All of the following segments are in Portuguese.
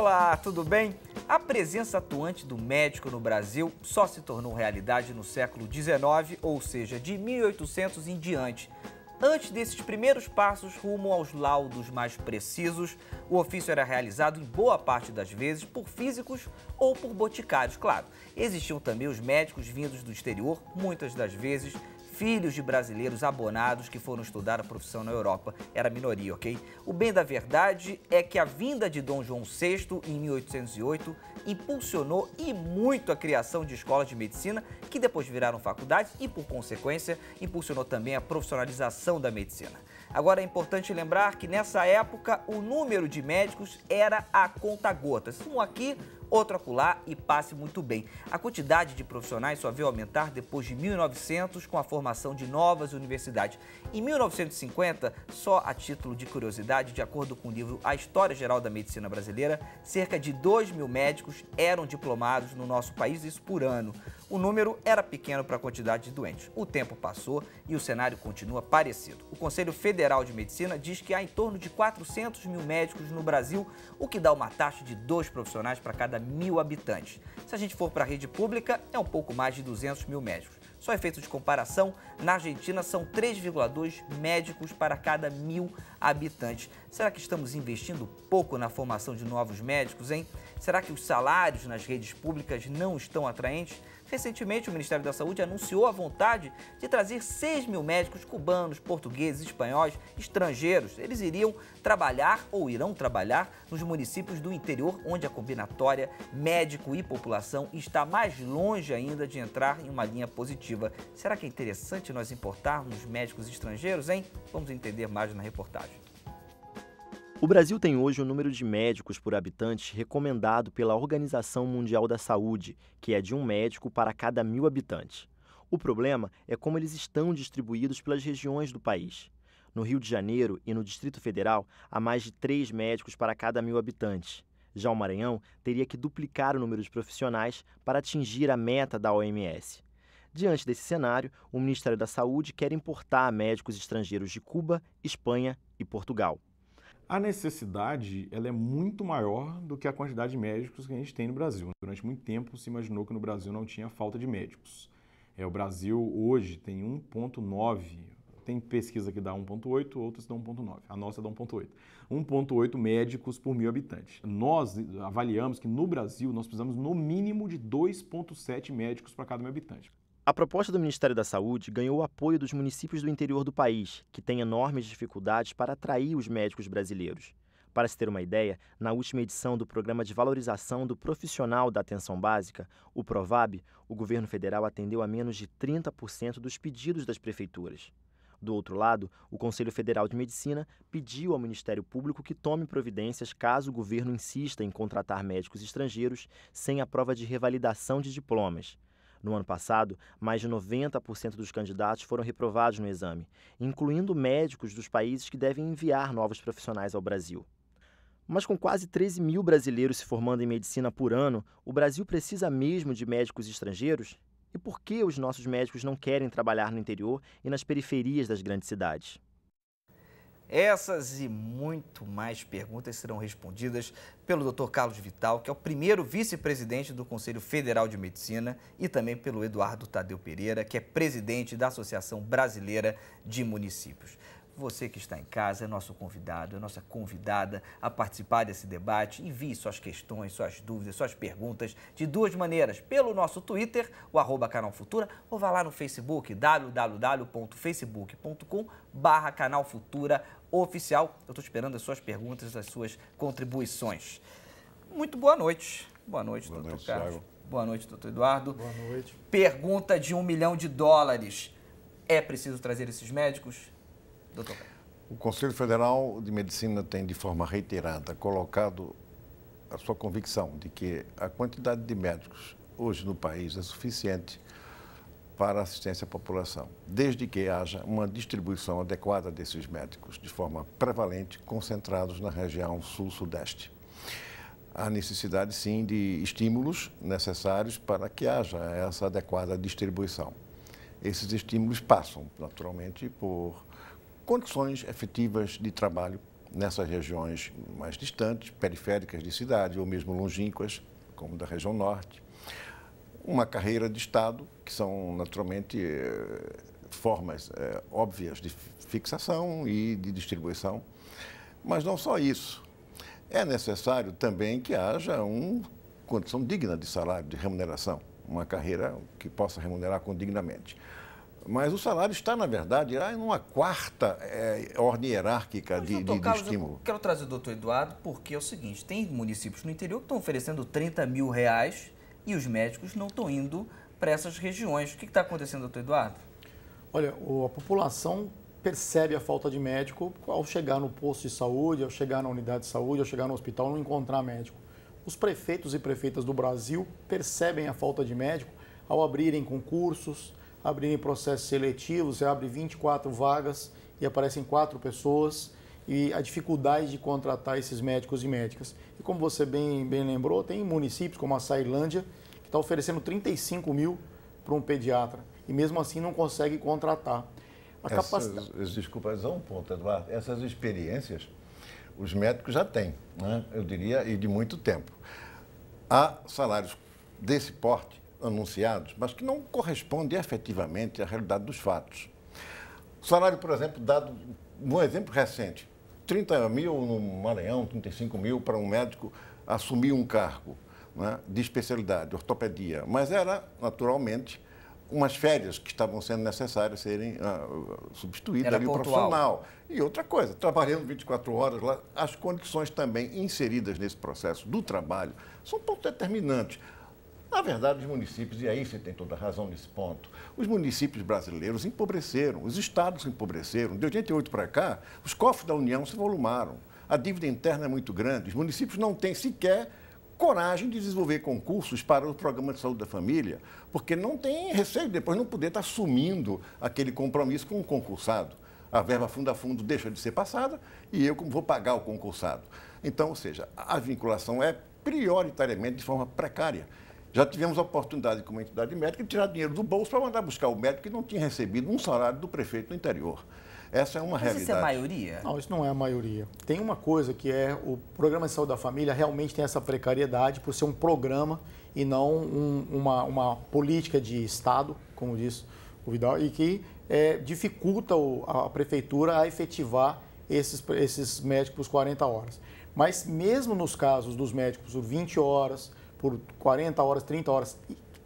Olá, tudo bem? A presença atuante do médico no Brasil só se tornou realidade no século XIX, ou seja, de 1800 em diante. Antes desses primeiros passos rumo aos laudos mais precisos, o ofício era realizado em boa parte das vezes por físicos ou por boticários, claro. Existiam também os médicos vindos do exterior, muitas das vezes filhos de brasileiros abonados que foram estudar a profissão na Europa. Era minoria, ok? O bem da verdade é que a vinda de Dom João VI, em 1808, impulsionou e muito a criação de escolas de medicina, que depois viraram faculdades e, por consequência, impulsionou também a profissionalização da medicina. Agora é importante lembrar que nessa época o número de médicos era a conta gotas. Um aqui, outro acolá e passe muito bem. A quantidade de profissionais só veio aumentar depois de 1900 com a formação de novas universidades. Em 1950, só a título de curiosidade, de acordo com o livro A História Geral da Medicina Brasileira, cerca de 2 mil médicos eram diplomados no nosso país, isso por ano. O número era pequeno para a quantidade de doentes. O tempo passou e o cenário continua parecido. O Conselho Federal de Medicina diz que há em torno de 400 mil médicos no Brasil, o que dá uma taxa de dois profissionais para cada mil habitantes. Se a gente for para a rede pública, é um pouco mais de 200 mil médicos. Só efeito de comparação, na Argentina são 3,2 médicos para cada mil habitantes. Será que estamos investindo pouco na formação de novos médicos, hein? Será que os salários nas redes públicas não estão atraentes? Recentemente, o Ministério da Saúde anunciou a vontade de trazer 6 mil médicos cubanos, portugueses, espanhóis, estrangeiros. Eles iriam trabalhar ou irão trabalhar nos municípios do interior, onde a combinatória médico e população está mais longe ainda de entrar em uma linha positiva. Será que é interessante nós importarmos médicos estrangeiros, hein? Vamos entender mais na reportagem. O Brasil tem hoje o um número de médicos por habitante recomendado pela Organização Mundial da Saúde, que é de um médico para cada mil habitantes. O problema é como eles estão distribuídos pelas regiões do país. No Rio de Janeiro e no Distrito Federal, há mais de três médicos para cada mil habitantes. Já o Maranhão teria que duplicar o número de profissionais para atingir a meta da OMS. Diante desse cenário, o Ministério da Saúde quer importar médicos estrangeiros de Cuba, Espanha e Portugal. A necessidade ela é muito maior do que a quantidade de médicos que a gente tem no Brasil. Durante muito tempo se imaginou que no Brasil não tinha falta de médicos. É, o Brasil hoje tem 1,9, tem pesquisa que dá 1,8, outras dão 1,9. A nossa dá 1,8. 1,8 médicos por mil habitantes. Nós eh, avaliamos que no Brasil nós precisamos no mínimo de 2,7 médicos para cada mil habitantes. A proposta do Ministério da Saúde ganhou o apoio dos municípios do interior do país, que têm enormes dificuldades para atrair os médicos brasileiros. Para se ter uma ideia, na última edição do Programa de Valorização do Profissional da Atenção Básica, o PROVAB, o governo federal atendeu a menos de 30% dos pedidos das prefeituras. Do outro lado, o Conselho Federal de Medicina pediu ao Ministério Público que tome providências caso o governo insista em contratar médicos estrangeiros sem a prova de revalidação de diplomas. No ano passado, mais de 90% dos candidatos foram reprovados no exame, incluindo médicos dos países que devem enviar novos profissionais ao Brasil. Mas com quase 13 mil brasileiros se formando em medicina por ano, o Brasil precisa mesmo de médicos estrangeiros? E por que os nossos médicos não querem trabalhar no interior e nas periferias das grandes cidades? Essas e muito mais perguntas serão respondidas pelo Dr. Carlos Vital, que é o primeiro vice-presidente do Conselho Federal de Medicina, e também pelo Eduardo Tadeu Pereira, que é presidente da Associação Brasileira de Municípios. Você que está em casa é nosso convidado, é nossa convidada a participar desse debate. Envie suas questões, suas dúvidas, suas perguntas de duas maneiras: pelo nosso Twitter, o arroba Canal Futura, ou vá lá no Facebook, wwwfacebookcom canalfuturaoficial Canal Futura Oficial. Eu estou esperando as suas perguntas, as suas contribuições. Muito boa noite. Boa noite, boa doutor noite, Carlos. Thiago. Boa noite, doutor Eduardo. Boa noite. Pergunta de um milhão de dólares. É preciso trazer esses médicos? doutor? O Conselho Federal de Medicina tem, de forma reiterada, colocado a sua convicção de que a quantidade de médicos hoje no país é suficiente para assistência à população, desde que haja uma distribuição adequada desses médicos, de forma prevalente, concentrados na região sul-sudeste. Há necessidade, sim, de estímulos necessários para que haja essa adequada distribuição. Esses estímulos passam, naturalmente, por condições efetivas de trabalho nessas regiões mais distantes, periféricas de cidade ou mesmo longínquas, como da região norte. Uma carreira de Estado, que são naturalmente eh, formas é, óbvias de fixação e de distribuição. Mas não só isso. É necessário também que haja uma condição digna de salário, de remuneração, uma carreira que possa remunerar dignamente. Mas o salário está, na verdade, ah, em uma quarta é, ordem hierárquica de, de, de Carlos, estímulo. quero trazer o doutor Eduardo, porque é o seguinte: tem municípios no interior que estão oferecendo 30 mil reais e os médicos não estão indo para essas regiões. O que está acontecendo, doutor Eduardo? Olha, a população percebe a falta de médico ao chegar no posto de saúde, ao chegar na unidade de saúde, ao chegar no hospital, não encontrar médico. Os prefeitos e prefeitas do Brasil percebem a falta de médico ao abrirem concursos, abrir processos seletivos, você abre 24 vagas e aparecem quatro pessoas e a dificuldade de contratar esses médicos e médicas. E como você bem, bem lembrou, tem municípios como a Sailândia que está oferecendo 35 mil para um pediatra e mesmo assim não consegue contratar. A capacidade... Essas, desculpa, só um ponto, Eduardo. Essas experiências os médicos já têm, né? eu diria, e de muito tempo. Há salários desse porte anunciados, mas que não corresponde efetivamente à realidade dos fatos. O salário, por exemplo, dado um exemplo recente, 30 mil no Maranhão, 35 mil para um médico assumir um cargo né, de especialidade, ortopedia, mas era, naturalmente, umas férias que estavam sendo necessárias serem uh, substituídas Era ali o profissional. E outra coisa, trabalhando 24 horas lá, as condições também inseridas nesse processo do trabalho são pouco determinantes. Na verdade, os municípios, e aí você tem toda a razão nesse ponto, os municípios brasileiros empobreceram, os estados empobreceram. De 88 para cá, os cofres da União se volumaram. A dívida interna é muito grande, os municípios não têm sequer coragem de desenvolver concursos para o programa de saúde da família, porque não tem receio de depois não poder estar tá assumindo aquele compromisso com o concursado. A verba fundo a fundo deixa de ser passada e eu como vou pagar o concursado. Então, ou seja, a vinculação é prioritariamente de forma precária. Já tivemos a oportunidade, como entidade médica, de tirar dinheiro do bolso para mandar buscar o médico que não tinha recebido um salário do prefeito no interior. Essa é uma Mas realidade. Isso é a maioria? Não, isso não é a maioria. Tem uma coisa que é o programa de saúde da família realmente tem essa precariedade por ser um programa e não um, uma, uma política de Estado, como diz o Vidal, e que é, dificulta o, a prefeitura a efetivar esses, esses médicos 40 horas. Mas mesmo nos casos dos médicos por 20 horas, por 40 horas, 30 horas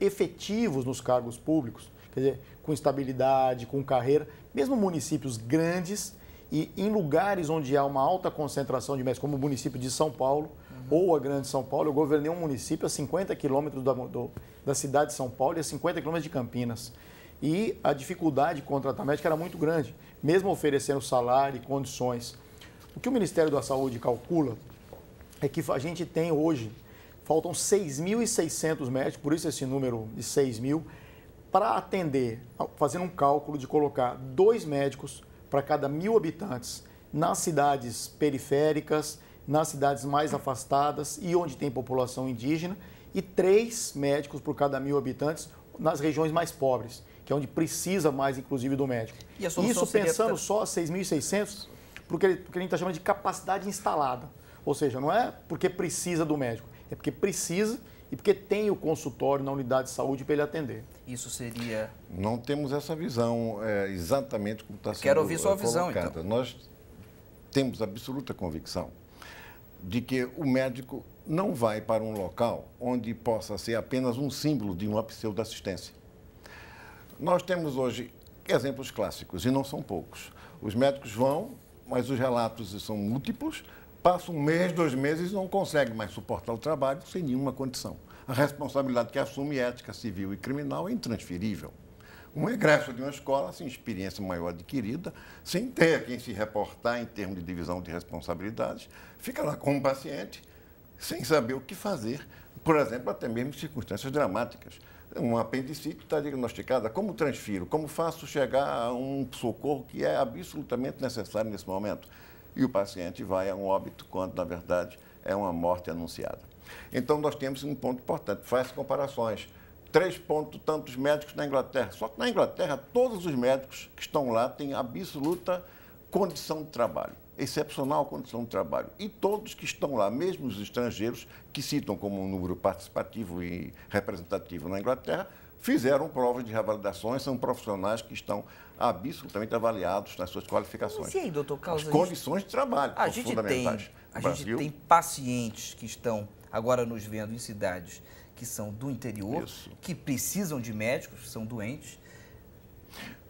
efetivos nos cargos públicos, quer dizer, com estabilidade, com carreira, mesmo municípios grandes e em lugares onde há uma alta concentração de médicos, como o município de São Paulo uhum. ou a Grande São Paulo, eu governei um município a 50 quilômetros da, da cidade de São Paulo e a 50 quilômetros de Campinas. E a dificuldade de contratar médico era muito grande, mesmo oferecendo salário e condições. O que o Ministério da Saúde calcula é que a gente tem hoje faltam 6.600 médicos, por isso esse número de 6.000, para atender, fazendo um cálculo de colocar dois médicos para cada mil habitantes nas cidades periféricas, nas cidades mais afastadas e onde tem população indígena, e três médicos por cada mil habitantes nas regiões mais pobres, que é onde precisa mais, inclusive, do médico. E Isso pensando seria... só 6.600, porque, porque a gente está chamando de capacidade instalada. Ou seja, não é porque precisa do médico, é porque precisa e porque tem o consultório na unidade de saúde para ele atender. Isso seria. Não temos essa visão é, exatamente como está sendo Quero ouvir sua visão, então. Nós temos absoluta convicção de que o médico não vai para um local onde possa ser apenas um símbolo de uma pseudoassistência. Nós temos hoje exemplos clássicos, e não são poucos. Os médicos vão, mas os relatos são múltiplos, passa um mês, dois meses, e não consegue mais suportar o trabalho sem nenhuma condição. A responsabilidade que assume é ética civil e criminal é intransferível. Um egresso de uma escola sem experiência maior adquirida, sem ter a quem se reportar em termos de divisão de responsabilidades, fica lá como paciente, sem saber o que fazer, por exemplo, até mesmo em circunstâncias dramáticas. Um apendicite está diagnosticada. Como transfiro? Como faço chegar a um socorro que é absolutamente necessário nesse momento? e o paciente vai a um óbito, quando, na verdade, é uma morte anunciada. Então, nós temos um ponto importante. Faz comparações. Três ponto tantos médicos na Inglaterra. Só que na Inglaterra, todos os médicos que estão lá têm absoluta condição de trabalho, excepcional condição de trabalho. E todos que estão lá, mesmo os estrangeiros, que citam como um número participativo e representativo na Inglaterra, fizeram provas de revalidações, são profissionais que estão absolutamente avaliados nas suas qualificações. Mas e aí, doutor Carlos? As condições de trabalho a gente fundamentais. Tem, a gente tem pacientes que estão agora nos vendo em cidades que são do interior, Isso. que precisam de médicos, são doentes.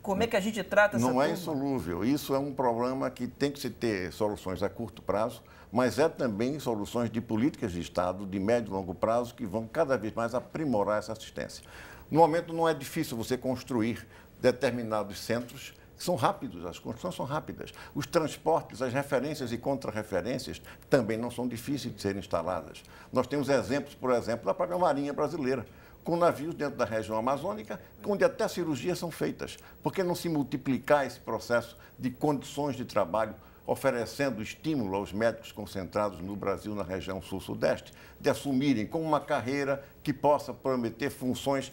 Como é que a gente trata essa Não é turma? é insolúvel. Isso é um problema que tem que se ter soluções a curto prazo, mas é também soluções de políticas de Estado de médio e longo prazo que vão cada vez mais aprimorar essa assistência. No momento, não é difícil você construir determinados centros que são rápidos, as construções são rápidas. Os transportes, as referências e contrarreferências também não são difíceis de serem instaladas. Nós temos exemplos, por exemplo, da própria Marinha Brasileira com navios dentro da região amazônica, onde até cirurgias são feitas. Por que não se multiplicar esse processo de condições de trabalho, oferecendo estímulo aos médicos concentrados no Brasil, na região sul-sudeste, de assumirem como uma carreira que possa prometer funções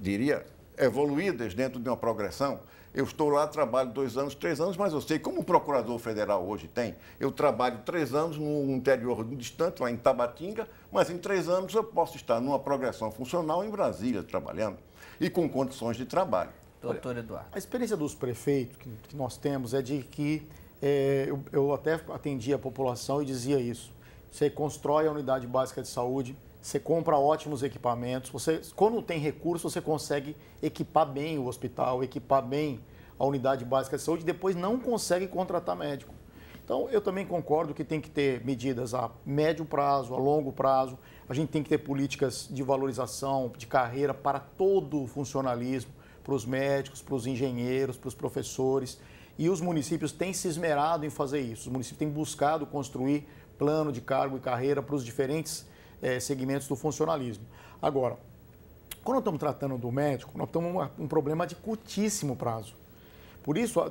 diria, evoluídas dentro de uma progressão. Eu estou lá, trabalho dois anos, três anos, mas eu sei, como o procurador federal hoje tem, eu trabalho três anos no interior distante, lá em Tabatinga, mas em três anos eu posso estar numa progressão funcional em Brasília trabalhando e com condições de trabalho. Doutor Eduardo. A experiência dos prefeitos que, nós temos é de que é, eu, eu até atendia a população e dizia isso. Você constrói a unidade básica de saúde, você compra ótimos equipamentos, você, quando tem recurso, você consegue equipar bem o hospital, equipar bem a unidade básica de saúde, depois não consegue contratar médico. Então, eu também concordo que tem que ter medidas a médio prazo, a longo prazo, a gente tem que ter políticas de valorização, de carreira para todo o funcionalismo, para os médicos, para os engenheiros, para os professores. E os municípios têm se esmerado em fazer isso. Os municípios têm buscado construir plano de cargo e carreira para os diferentes é, segmentos do funcionalismo. Agora, quando nós estamos tratando do médico, nós estamos um problema de curtíssimo prazo. Por isso, a,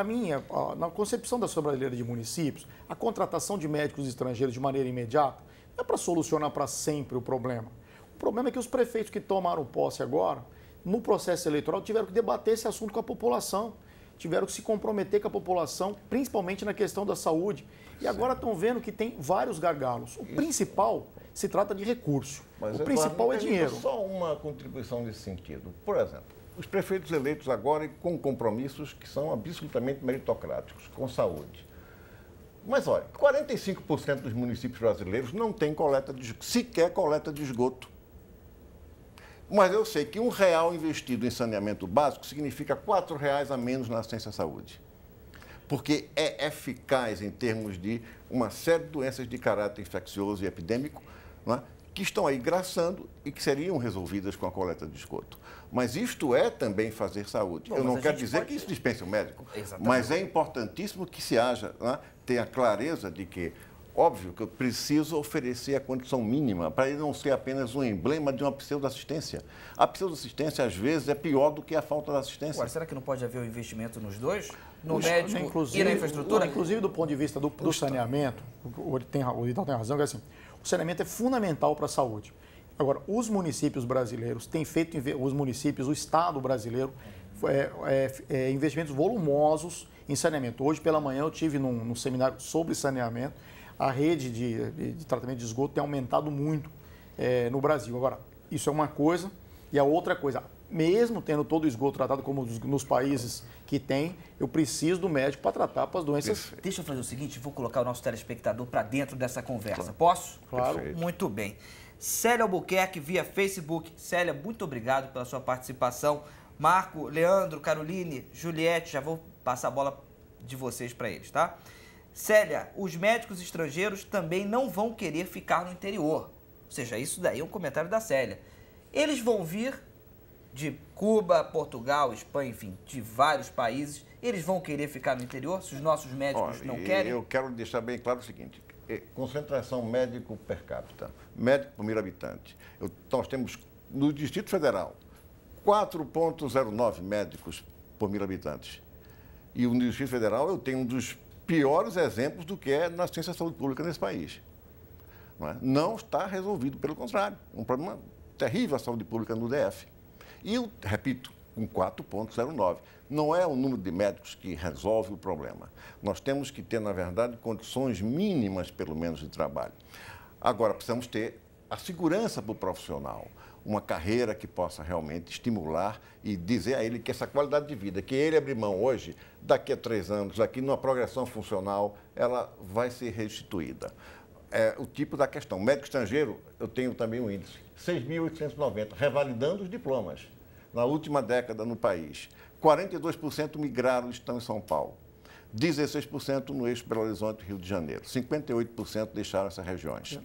a minha, a, na concepção da sobradeira de Municípios, a contratação de médicos estrangeiros de maneira imediata não é para solucionar para sempre o problema. O problema é que os prefeitos que tomaram posse agora, no processo eleitoral, tiveram que debater esse assunto com a população, tiveram que se comprometer com a população, principalmente na questão da saúde. E agora estão vendo que tem vários gargalos. O principal se trata de recurso. Mas, o principal é dinheiro. Só uma contribuição nesse sentido. Por exemplo, os prefeitos eleitos agora com compromissos que são absolutamente meritocráticos, com saúde. Mas olha, 45% dos municípios brasileiros não tem coleta de, sequer coleta de esgoto. Mas eu sei que um real investido em saneamento básico significa quatro reais a menos na assistência à saúde. Porque é eficaz em termos de uma série de doenças de caráter infeccioso e epidêmico é? que estão aí graçando e que seriam resolvidas com a coleta de esgoto. Mas isto é também fazer saúde. Bom, Eu não quero dizer pode... que isso dispense o médico, Exatamente. mas é importantíssimo que se haja, é? tenha clareza de que óbvio que eu preciso oferecer a condição mínima para ele não ser apenas um emblema de uma pseudoassistência. A pseudoassistência, às vezes, é pior do que a falta de assistência. Ué, será que não pode haver um investimento nos dois? No Os, médico e na infraestrutura? Inclusive, do ponto de vista do, do saneamento, o, o, tem, o tem razão, que é assim, o saneamento é fundamental para a saúde. Agora, os municípios brasileiros têm feito, os municípios, o Estado brasileiro, é, é, é, investimentos volumosos em saneamento. Hoje pela manhã eu tive num, num seminário sobre saneamento. A rede de, de, de tratamento de esgoto tem aumentado muito é, no Brasil. Agora, isso é uma coisa. E a outra coisa, mesmo tendo todo o esgoto tratado como nos países que tem, eu preciso do médico para tratar para as doenças. Perfeito. Deixa eu fazer o seguinte, vou colocar o nosso telespectador para dentro dessa conversa. Claro. Posso? Claro. Perfeito. Muito bem. Célia Albuquerque via Facebook. Célia, muito obrigado pela sua participação. Marco, Leandro, Caroline, Juliette, já vou passar a bola de vocês para eles, tá? Célia, os médicos estrangeiros também não vão querer ficar no interior. Ou seja, isso daí é um comentário da Célia. Eles vão vir de Cuba, Portugal, Espanha, enfim, de vários países. Eles vão querer ficar no interior se os nossos médicos Olha, não querem? Eu quero deixar bem claro o seguinte: é, concentração médico per capita, médico por mil habitante. Eu, nós temos no Distrito Federal 4,09 médicos por mil habitantes. E no Distrito Federal eu tenho um dos piores exemplos do que é na ciência da saúde pública nesse país. Não, é? não está resolvido, pelo contrário. um problema terrível a saúde pública no DF. E, eu, repito, com 4,09. Não é o número de médicos que resolve o problema. Nós temos que ter, na verdade, condições mínimas, pelo menos, de trabalho. Agora, precisamos ter a segurança para o profissional, uma carreira que possa realmente estimular e dizer a ele que essa qualidade de vida que ele abre mão hoje, daqui a três anos, daqui numa progressão funcional, ela vai ser restituída. É o tipo da questão. Médico estrangeiro, eu tenho também um índice 6.890, revalidando os diplomas na última década no país. 42% migraram estão em São Paulo. 16% no eixo Belo Horizonte Rio de Janeiro. 58% deixaram essas regiões.